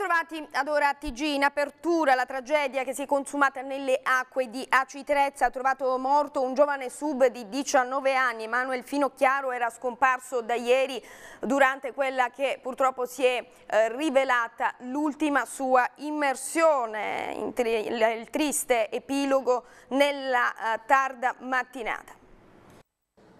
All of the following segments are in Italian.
Bentrovati ad ora a TG. In apertura la tragedia che si è consumata nelle acque di Acitrezza ha trovato morto un giovane sub di 19 anni. Emanuele Finocchiaro era scomparso da ieri durante quella che purtroppo si è eh, rivelata l'ultima sua immersione, il triste epilogo nella eh, tarda mattinata.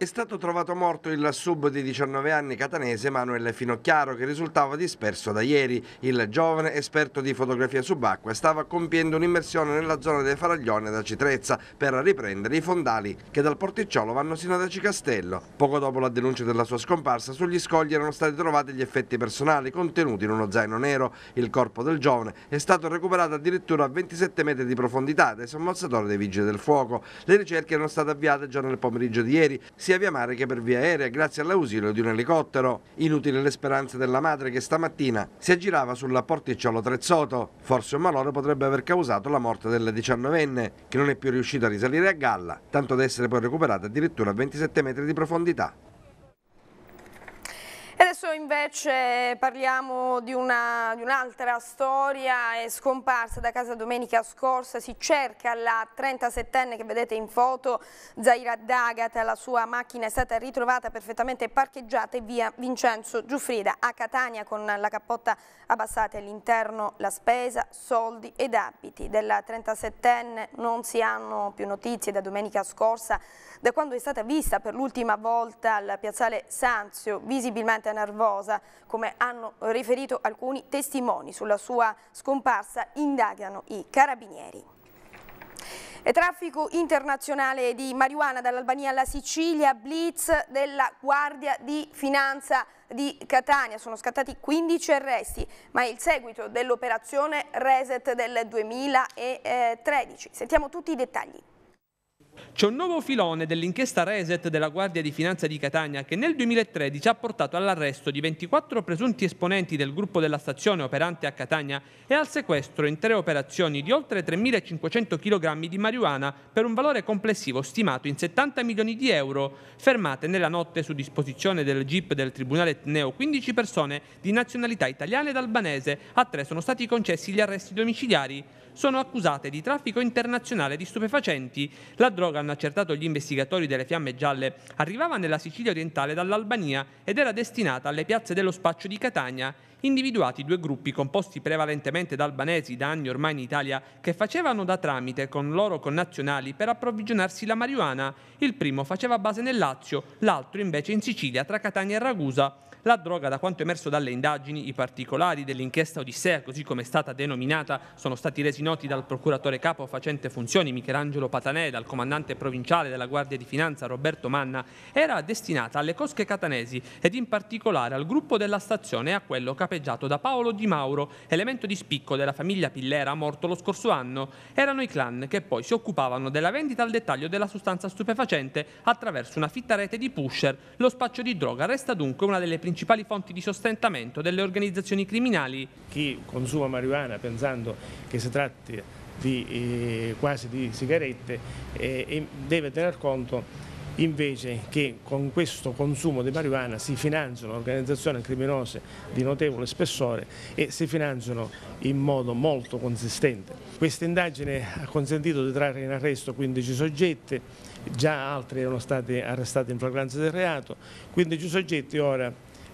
È stato trovato morto il sub di 19 anni catanese Manuel Finocchiaro che risultava disperso da ieri. Il giovane esperto di fotografia subacquea stava compiendo un'immersione nella zona dei Faraglione da Citrezza per riprendere i fondali che dal porticciolo vanno sino ad Acicastello. Poco dopo la denuncia della sua scomparsa sugli scogli erano stati trovati gli effetti personali contenuti in uno zaino nero. Il corpo del giovane è stato recuperato addirittura a 27 metri di profondità dai sommozzatori dei vigili del fuoco. Le ricerche erano state avviate già nel pomeriggio di ieri. Si sia via mare che per via aerea grazie all'ausilio di un elicottero. Inutile le speranze della madre che stamattina si aggirava sulla porticciolo Trezzoto. Forse un malore potrebbe aver causato la morte del diciannovenne che non è più riuscita a risalire a galla, tanto da essere poi recuperata addirittura a 27 metri di profondità. Adesso invece parliamo di un'altra un storia, è scomparsa da casa domenica scorsa, si cerca la 37enne che vedete in foto, Zaira Dagata, la sua macchina è stata ritrovata perfettamente parcheggiata in via Vincenzo Giuffrida a Catania con la cappotta abbassata all'interno, la spesa, soldi ed abiti. Della 37enne non si hanno più notizie da domenica scorsa, da quando è stata vista per l'ultima volta al piazzale Sanzio, visibilmente analogamente nervosa. Come hanno riferito alcuni testimoni sulla sua scomparsa, indagano i carabinieri. E traffico internazionale di marijuana dall'Albania alla Sicilia, blitz della Guardia di Finanza di Catania. Sono scattati 15 arresti, ma è il seguito dell'operazione Reset del 2013. Sentiamo tutti i dettagli. C'è un nuovo filone dell'inchiesta Reset della Guardia di Finanza di Catania che nel 2013 ha portato all'arresto di 24 presunti esponenti del gruppo della stazione operante a Catania e al sequestro in tre operazioni di oltre 3.500 kg di marijuana per un valore complessivo stimato in 70 milioni di euro, fermate nella notte su disposizione del GIP del Tribunale Etneo 15 persone di nazionalità italiana ed albanese. A tre sono stati concessi gli arresti domiciliari sono accusate di traffico internazionale di stupefacenti. La droga, hanno accertato gli investigatori delle Fiamme Gialle, arrivava nella Sicilia orientale dall'Albania ed era destinata alle piazze dello spaccio di Catania. Individuati due gruppi composti prevalentemente da albanesi da anni ormai in Italia che facevano da tramite con loro connazionali per approvvigionarsi la marijuana. Il primo faceva base nel Lazio, l'altro invece in Sicilia tra Catania e Ragusa. La droga, da quanto emerso dalle indagini, i particolari dell'inchiesta Odissea, così come è stata denominata, sono stati resi noti dal procuratore capo facente funzioni Michelangelo Patanè, dal comandante provinciale della Guardia di Finanza Roberto Manna, era destinata alle cosche catanesi ed in particolare al gruppo della stazione e a quello capeggiato da Paolo Di Mauro, elemento di spicco della famiglia Pillera morto lo scorso anno. Erano i clan che poi si occupavano della vendita al dettaglio della sostanza stupefacente attraverso una fitta rete di pusher. Lo spaccio di droga resta dunque una delle principali principali fonti di sostentamento delle organizzazioni criminali. Chi consuma marijuana pensando che si tratti di, eh, quasi di sigarette eh, deve tener conto invece che con questo consumo di marijuana si finanziano organizzazioni criminose di notevole spessore e si finanziano in modo molto consistente. Questa indagine ha consentito di trarre in arresto 15 soggetti, già altri erano stati arrestati in flagranza del reato, 15 soggetti ora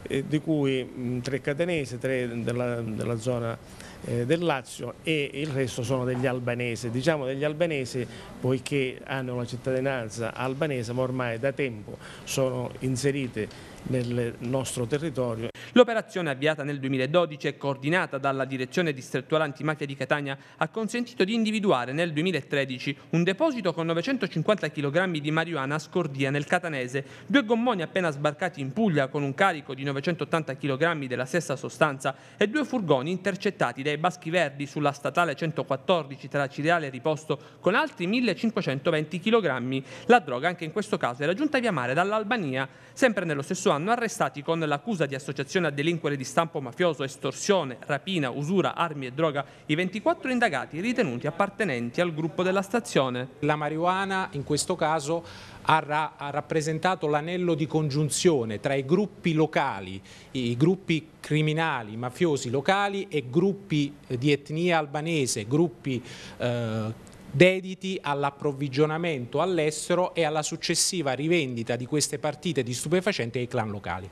eh, di cui tre catanesi, tre della, della zona eh, del Lazio e il resto sono degli albanesi, diciamo degli albanesi poiché hanno la cittadinanza albanese ma ormai da tempo sono inserite nel nostro territorio. L'operazione avviata nel 2012 e coordinata dalla Direzione Distrettuale Antimafia di Catania ha consentito di individuare nel 2013 un deposito con 950 kg di marijuana a Scordia nel Catanese, due gommoni appena sbarcati in Puglia con un carico di 980 kg della stessa sostanza e due furgoni intercettati dai Baschi Verdi sulla statale 114 tra Cireale e Riposto con altri 1520 kg. La droga anche in questo caso era giunta via mare dall'Albania, sempre nello stesso anno arrestati con l'accusa di associazione associazione a delinquere di stampo mafioso, estorsione, rapina, usura, armi e droga, i 24 indagati ritenuti appartenenti al gruppo della stazione. La marijuana in questo caso ha, ra ha rappresentato l'anello di congiunzione tra i gruppi locali, i gruppi criminali, mafiosi locali e gruppi eh, di etnia albanese, gruppi eh, dediti all'approvvigionamento all'estero e alla successiva rivendita di queste partite di stupefacenti ai clan locali.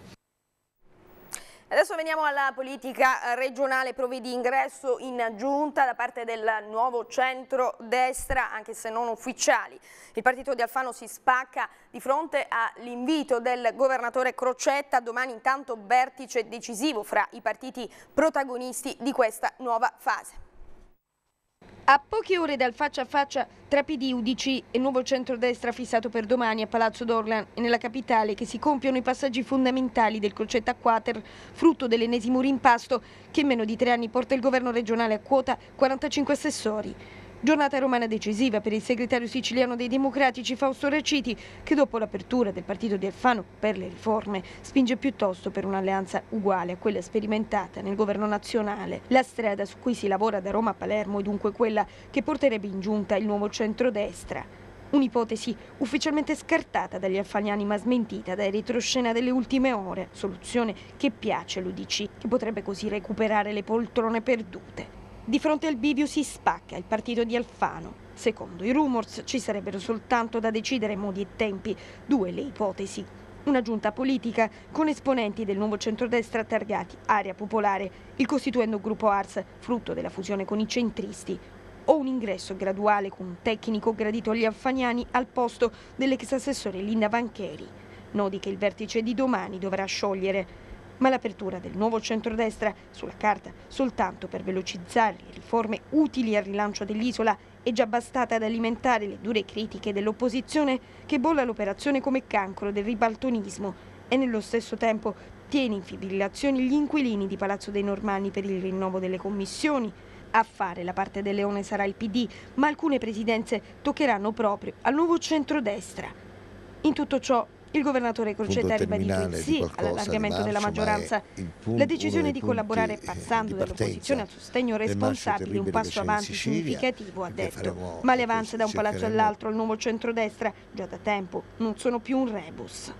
Adesso veniamo alla politica eh, regionale, prove di ingresso in giunta da parte del nuovo centro-destra, anche se non ufficiali. Il partito di Alfano si spacca di fronte all'invito del governatore Crocetta, domani intanto vertice decisivo fra i partiti protagonisti di questa nuova fase. A poche ore dal faccia a faccia tra PD, UDC e nuovo centrodestra fissato per domani a Palazzo d'Orlan e nella capitale che si compiono i passaggi fondamentali del concetto a quater, frutto dell'ennesimo rimpasto che in meno di tre anni porta il governo regionale a quota 45 assessori. Giornata romana decisiva per il segretario siciliano dei democratici Fausto Raciti che dopo l'apertura del partito di Alfano per le riforme spinge piuttosto per un'alleanza uguale a quella sperimentata nel governo nazionale. La strada su cui si lavora da Roma a Palermo è dunque quella che porterebbe in giunta il nuovo centrodestra. Un'ipotesi ufficialmente scartata dagli alfaniani ma smentita dai retroscena delle ultime ore, soluzione che piace all'Udc, che potrebbe così recuperare le poltrone perdute. Di fronte al bivio si spacca il partito di Alfano. Secondo i rumors ci sarebbero soltanto da decidere modi e tempi, due le ipotesi. Una giunta politica con esponenti del nuovo centrodestra targati Area Popolare, il costituendo gruppo Ars, frutto della fusione con i centristi, o un ingresso graduale con un tecnico gradito agli alfaniani al posto dell'ex assessore Linda Vancheri. Nodi che il vertice di domani dovrà sciogliere ma l'apertura del nuovo centrodestra, sulla carta soltanto per velocizzare le riforme utili al rilancio dell'isola, è già bastata ad alimentare le dure critiche dell'opposizione che bolla l'operazione come cancro del ribaltonismo e nello stesso tempo tiene in fibrillazione gli inquilini di Palazzo dei Normanni per il rinnovo delle commissioni. A fare la parte del leone sarà il PD, ma alcune presidenze toccheranno proprio al nuovo centrodestra. In tutto ciò il governatore Crocetta ha ribadito il sì all'allargamento della maggioranza. La decisione di collaborare eh, passando dall'opposizione al sostegno responsabile è un passo avanti significativo, ha detto. Ma le avanze da un palazzo all'altro il nuovo centrodestra, già da tempo, non sono più un rebus.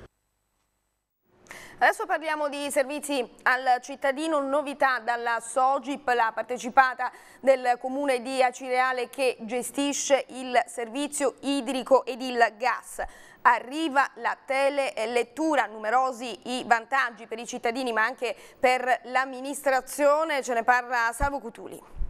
Adesso parliamo di servizi al cittadino, novità dalla Sogip, la partecipata del comune di Acireale che gestisce il servizio idrico ed il gas arriva la telelettura, numerosi i vantaggi per i cittadini ma anche per l'amministrazione, ce ne parla Salvo Cutuli.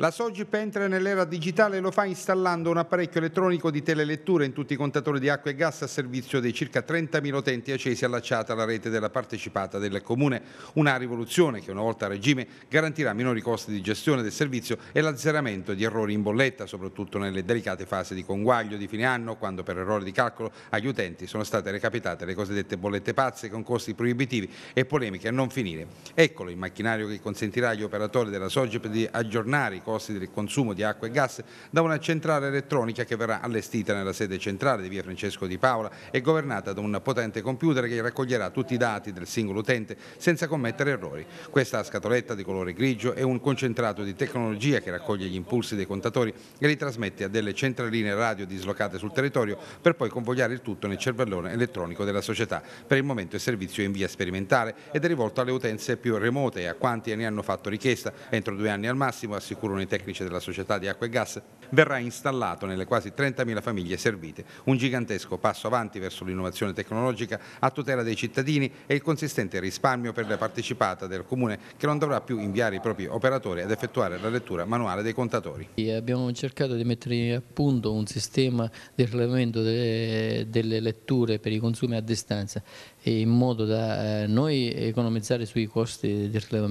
La Sogip entra nell'era digitale e lo fa installando un apparecchio elettronico di telelettura in tutti i contatori di acqua e gas a servizio dei circa 30.000 utenti accesi allacciata alla rete della partecipata del Comune. Una rivoluzione che una volta a regime garantirà minori costi di gestione del servizio e l'azzeramento di errori in bolletta, soprattutto nelle delicate fasi di conguaglio di fine anno, quando per errore di calcolo agli utenti sono state recapitate le cosiddette bollette pazze con costi proibitivi e polemiche a non finire. Eccolo il macchinario che consentirà agli operatori della Sogip di aggiornare i costi costi del consumo di acqua e gas da una centrale elettronica che verrà allestita nella sede centrale di via Francesco di Paola e governata da un potente computer che raccoglierà tutti i dati del singolo utente senza commettere errori. Questa scatoletta di colore grigio è un concentrato di tecnologia che raccoglie gli impulsi dei contatori e li trasmette a delle centraline radio dislocate sul territorio per poi convogliare il tutto nel cervellone elettronico della società. Per il momento il servizio è in via sperimentale ed è rivolto alle utenze più remote e a quanti ne hanno fatto richiesta. Entro due anni al massimo, assicuro i Tecnici della Società di Acqua e Gas, verrà installato nelle quasi 30.000 famiglie servite un gigantesco passo avanti verso l'innovazione tecnologica a tutela dei cittadini e il consistente risparmio per la partecipata del Comune che non dovrà più inviare i propri operatori ad effettuare la lettura manuale dei contatori. Abbiamo cercato di mettere a punto un sistema di rilevamento delle, delle letture per i consumi a distanza in modo da eh, noi economizzare sui costi di rilevamento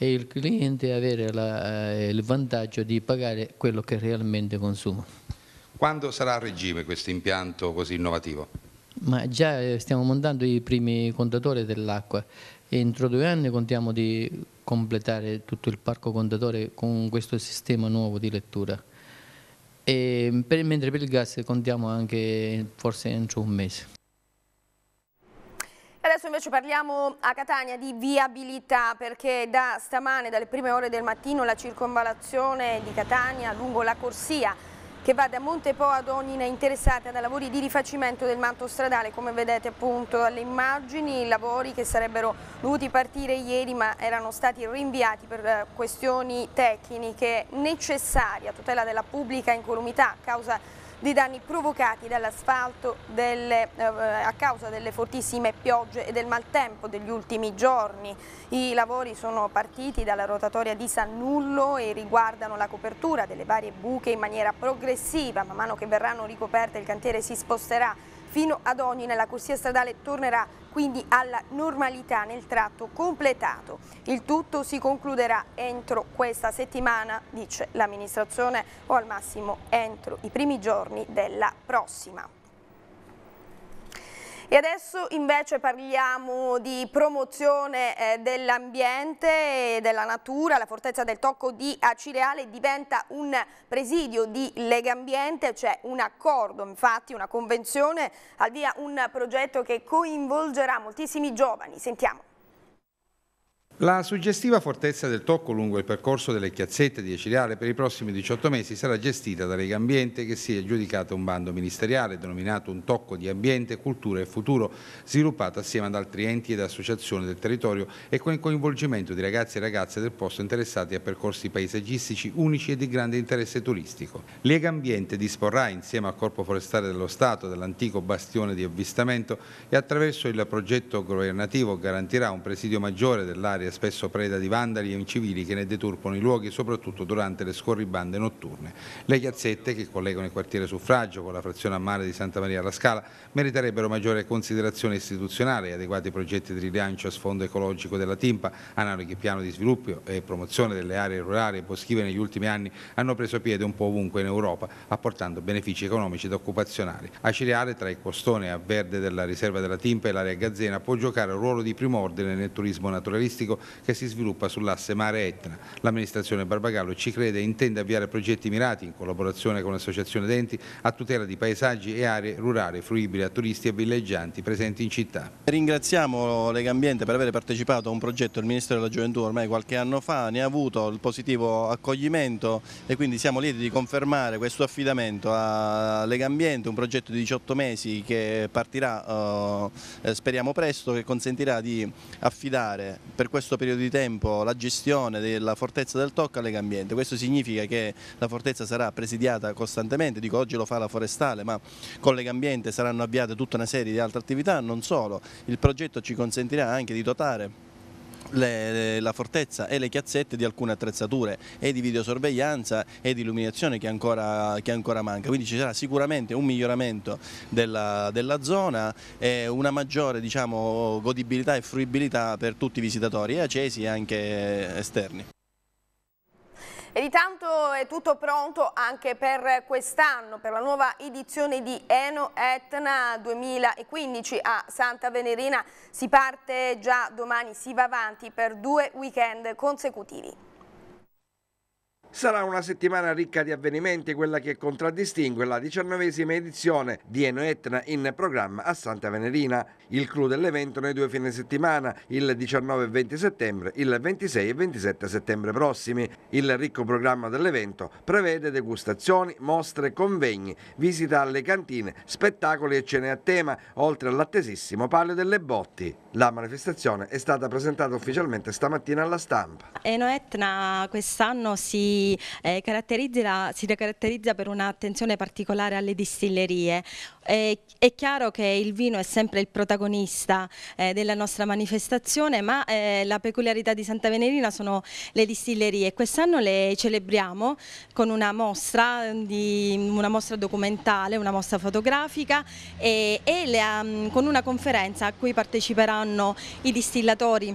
e il cliente avere la, eh, il vantaggio di pagare quello che realmente consuma. Quando sarà a regime questo impianto così innovativo? Ma già eh, stiamo montando i primi contatori dell'acqua entro due anni contiamo di completare tutto il parco contatore con questo sistema nuovo di lettura. Per, mentre per il gas contiamo anche forse entro un mese. Adesso invece parliamo a Catania di viabilità perché da stamane, dalle prime ore del mattino, la circonvalazione di Catania lungo la corsia che va da Montepo ad Ognina interessata da lavori di rifacimento del manto stradale, come vedete appunto dalle immagini, lavori che sarebbero dovuti partire ieri ma erano stati rinviati per eh, questioni tecniche necessarie a tutela della pubblica incolumità a causa di di danni provocati dall'asfalto eh, a causa delle fortissime piogge e del maltempo degli ultimi giorni. I lavori sono partiti dalla rotatoria di Sannullo e riguardano la copertura delle varie buche in maniera progressiva, man mano che verranno ricoperte il cantiere si sposterà Fino ad Ognina la corsia stradale tornerà quindi alla normalità nel tratto completato. Il tutto si concluderà entro questa settimana, dice l'amministrazione, o al massimo entro i primi giorni della prossima. E adesso invece parliamo di promozione eh, dell'ambiente e della natura. La fortezza del Tocco di Acireale diventa un presidio di legambiente, Ambiente, c'è un accordo, infatti una convenzione, al via un progetto che coinvolgerà moltissimi giovani. Sentiamo. La suggestiva fortezza del Tocco lungo il percorso delle chiazzette di Eciliare per i prossimi 18 mesi sarà gestita da Lega Ambiente che si è giudicata un bando ministeriale denominato un Tocco di Ambiente, Cultura e Futuro sviluppato assieme ad altri enti ed associazioni del territorio e con il coinvolgimento di ragazzi e ragazze del posto interessati a percorsi paesaggistici unici e di grande interesse turistico. Lega Ambiente disporrà insieme al Corpo Forestale dello Stato dell'antico bastione di avvistamento e attraverso il progetto governativo garantirà un presidio maggiore dell'area e spesso preda di vandali e incivili che ne deturpano i luoghi soprattutto durante le scorribande notturne. Le chiazzette che collegano il quartiere Suffragio con la frazione a mare di Santa Maria alla Scala meriterebbero maggiore considerazione istituzionale e adeguati progetti di rilancio a sfondo ecologico della Timpa, analoghi piano di sviluppo e promozione delle aree rurali e boschive negli ultimi anni hanno preso piede un po' ovunque in Europa, apportando benefici economici ed occupazionali. A Cireale, tra il costone a verde della riserva della Timpa e l'area Gazzena, può giocare un ruolo di primo ordine nel turismo naturalistico che si sviluppa sull'asse Mare Etna. L'amministrazione Barbagallo ci crede e intende avviare progetti mirati in collaborazione con l'associazione Denti a tutela di paesaggi e aree rurali fruibili a turisti e villeggianti presenti in città. Ringraziamo Legambiente per aver partecipato a un progetto del Ministero della Gioventù ormai qualche anno fa, ne ha avuto il positivo accoglimento e quindi siamo lieti di confermare questo affidamento a Legambiente, un progetto di 18 mesi che partirà eh, speriamo presto, che consentirà di affidare per questo giusto periodo di tempo la gestione della fortezza del tocco alle Lega Ambiente. Questo significa che la fortezza sarà presidiata costantemente, dico oggi lo fa la forestale, ma con le Ambiente saranno avviate tutta una serie di altre attività, non solo. Il progetto ci consentirà anche di dotare le, la fortezza e le chiazzette di alcune attrezzature e di videosorveglianza e di illuminazione che ancora, che ancora manca, quindi ci sarà sicuramente un miglioramento della, della zona e una maggiore diciamo, godibilità e fruibilità per tutti i visitatori e acesi e anche esterni. E di tanto è tutto pronto anche per quest'anno, per la nuova edizione di Eno Etna 2015 a Santa Venerina. Si parte già domani, si va avanti per due weekend consecutivi. Sarà una settimana ricca di avvenimenti quella che contraddistingue la diciannovesima edizione di Eno Etna in programma a Santa Venerina. Il clou dell'evento nei due fine settimana, il 19 e 20 settembre, il 26 e 27 settembre prossimi. Il ricco programma dell'evento prevede degustazioni, mostre, convegni, visita alle cantine, spettacoli e cene a tema, oltre all'attesissimo Palio delle Botti. La manifestazione è stata presentata ufficialmente stamattina alla stampa. Eno Etna quest'anno si eh, caratterizza, si caratterizza per un'attenzione particolare alle distillerie. Eh, è chiaro che il vino è sempre il protagonista eh, della nostra manifestazione, ma eh, la peculiarità di Santa Venerina sono le distillerie. Quest'anno le celebriamo con una mostra, mm, di, una mostra documentale, una mostra fotografica e, e le, um, con una conferenza a cui parteciperanno i distillatori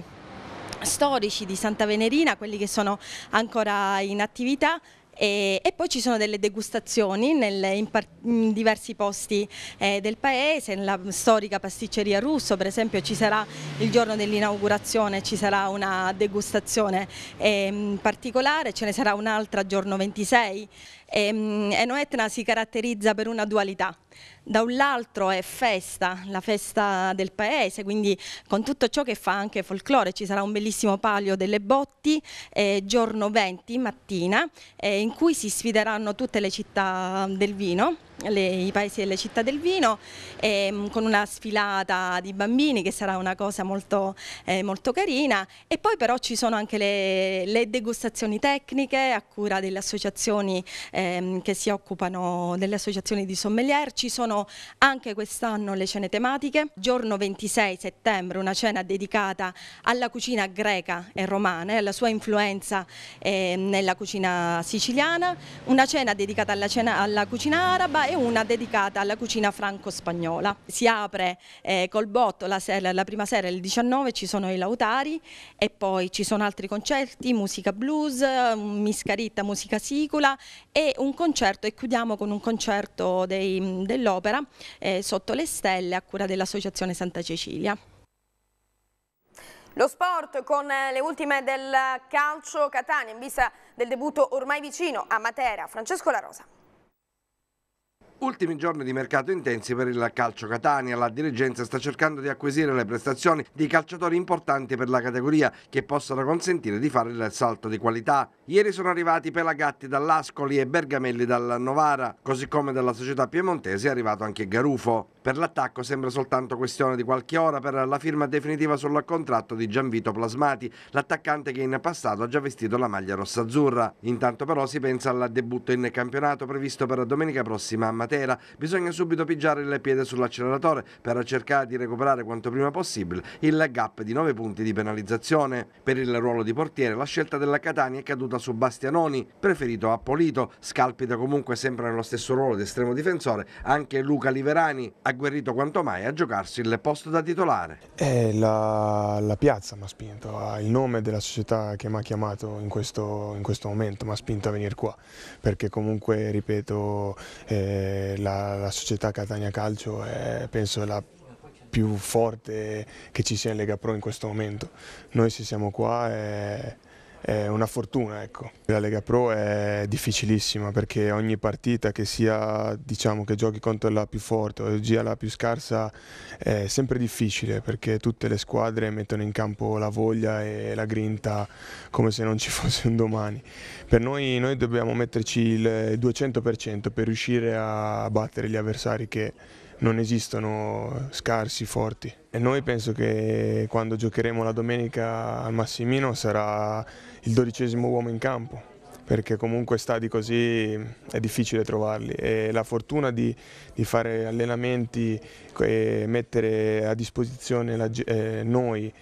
storici di Santa Venerina, quelli che sono ancora in attività e, e, poi ci sono delle degustazioni nel, in, par, in, diversi posti eh, del paese, nella storica pasticceria Russo per esempio ci sarà il giorno dell'inaugurazione, ci sarà una degustazione eh, particolare, ce ne sarà un'altra giorno 26 e, ehm, e Noetna si caratterizza per una dualità da un lato è festa, la festa del paese, quindi con tutto ciò che fa anche folklore, ci sarà un bellissimo palio delle botti, eh, giorno 20 mattina, eh, in cui si sfideranno tutte le città del vino le, i paesi e le città del vino ehm, con una sfilata di bambini che sarà una cosa molto, eh, molto carina e poi però ci sono anche le, le degustazioni tecniche a cura delle associazioni ehm, che si occupano delle associazioni di sommelier, ci sono anche quest'anno le cene tematiche, giorno 26 settembre una cena dedicata alla cucina greca e romana e alla sua influenza eh, nella cucina siciliana, una cena dedicata alla, cena, alla cucina araba e una dedicata alla cucina franco-spagnola. Si apre eh, col botto la, sera, la prima sera il 19, ci sono i lautari e poi ci sono altri concerti, musica blues, miscaritta, musica sicula e un concerto e chiudiamo con un concerto dell'opera eh, Sotto le stelle a cura dell'Associazione Santa Cecilia. Lo sport con eh, le ultime del calcio Catania in vista del debutto ormai vicino a Matera. Francesco La Rosa. Ultimi giorni di mercato intensi per il calcio Catania. La dirigenza sta cercando di acquisire le prestazioni di calciatori importanti per la categoria che possano consentire di fare il salto di qualità. Ieri sono arrivati Pelagatti dall'Ascoli e Bergamelli dal Novara, così come dalla società piemontese è arrivato anche Garufo. Per l'attacco sembra soltanto questione di qualche ora per la firma definitiva sul contratto di Gianvito Plasmati, l'attaccante che in passato ha già vestito la maglia rossa-azzurra. Intanto però si pensa al debutto in campionato previsto per domenica prossima a Matera Matera, bisogna subito pigiare il piede sull'acceleratore per cercare di recuperare quanto prima possibile il gap di 9 punti di penalizzazione. Per il ruolo di portiere la scelta della Catania è caduta su Bastianoni, preferito a Polito, scalpita comunque sempre nello stesso ruolo di estremo difensore anche Luca Liverani, agguerrito quanto mai a giocarsi il posto da titolare. Eh, la, la, piazza mi ha spinto, il nome della società che mi ha chiamato in questo, in questo momento mi ha spinto a venire qua, perché comunque, ripeto, eh, la, la, società Catania Calcio è penso la più forte che ci sia in Lega Pro in questo momento. Noi se siamo qua è, è una fortuna. Ecco. La Lega Pro è difficilissima perché ogni partita che sia diciamo che giochi contro la più forte o la più scarsa è sempre difficile perché tutte le squadre mettono in campo la voglia e la grinta come se non ci fosse un domani. Per noi, noi dobbiamo metterci il 200% per riuscire a battere gli avversari che non esistono scarsi, forti. E noi penso che quando giocheremo la domenica al Massimino sarà il dodicesimo uomo in campo, perché comunque stadi così è difficile trovarli e la fortuna di, di fare allenamenti e mettere a disposizione la, eh, noi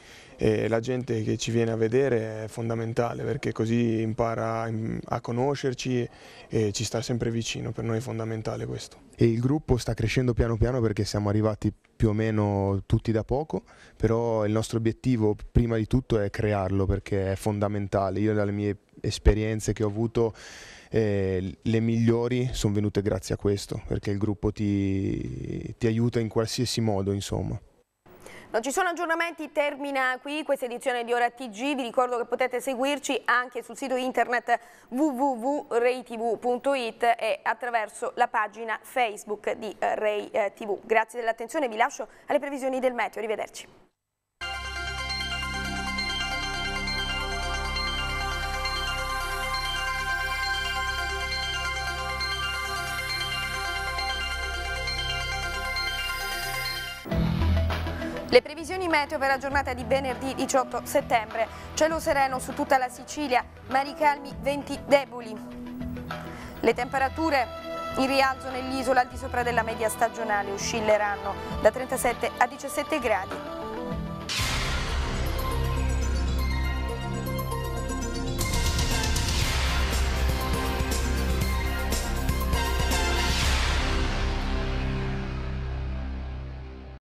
e la gente che ci viene a vedere è fondamentale perché così impara a conoscerci e ci sta sempre vicino, per noi è fondamentale questo. E il gruppo sta crescendo piano piano perché siamo arrivati più o meno tutti da poco, però il nostro obiettivo prima di tutto è crearlo perché è fondamentale. Io dalle mie esperienze che ho avuto eh, le migliori sono venute grazie a questo perché il gruppo ti, ti aiuta in qualsiasi modo insomma. Non ci sono aggiornamenti, termina qui questa edizione di Ora TG. Vi ricordo che potete seguirci anche sul sito internet www.reitv.it e attraverso la pagina Facebook di eh, Rai eh, TV. Grazie dell'attenzione, vi lascio alle previsioni del meteo. Arrivederci. Le previsioni meteo per la giornata di venerdì 18 settembre. Cielo sereno su tutta la Sicilia, mari calmi, venti deboli. Le temperature in rialzo nell'isola al di sopra della media stagionale oscilleranno da 37 a 17 gradi.